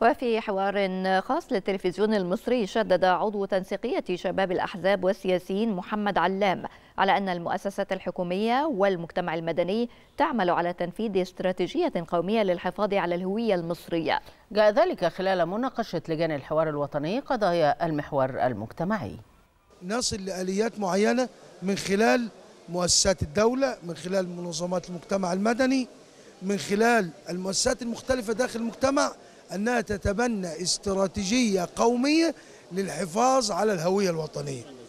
وفي حوار خاص للتلفزيون المصري شدد عضو تنسيقية شباب الأحزاب والسياسيين محمد علام على أن المؤسسات الحكومية والمجتمع المدني تعمل على تنفيذ استراتيجية قومية للحفاظ على الهوية المصرية جاء ذلك خلال مناقشة لجان الحوار الوطني قضايا المحور المجتمعي نصل لآليات معينة من خلال مؤسسات الدولة من خلال منظمات المجتمع المدني من خلال المؤسسات المختلفة داخل المجتمع أنها تتبنى استراتيجية قومية للحفاظ على الهوية الوطنية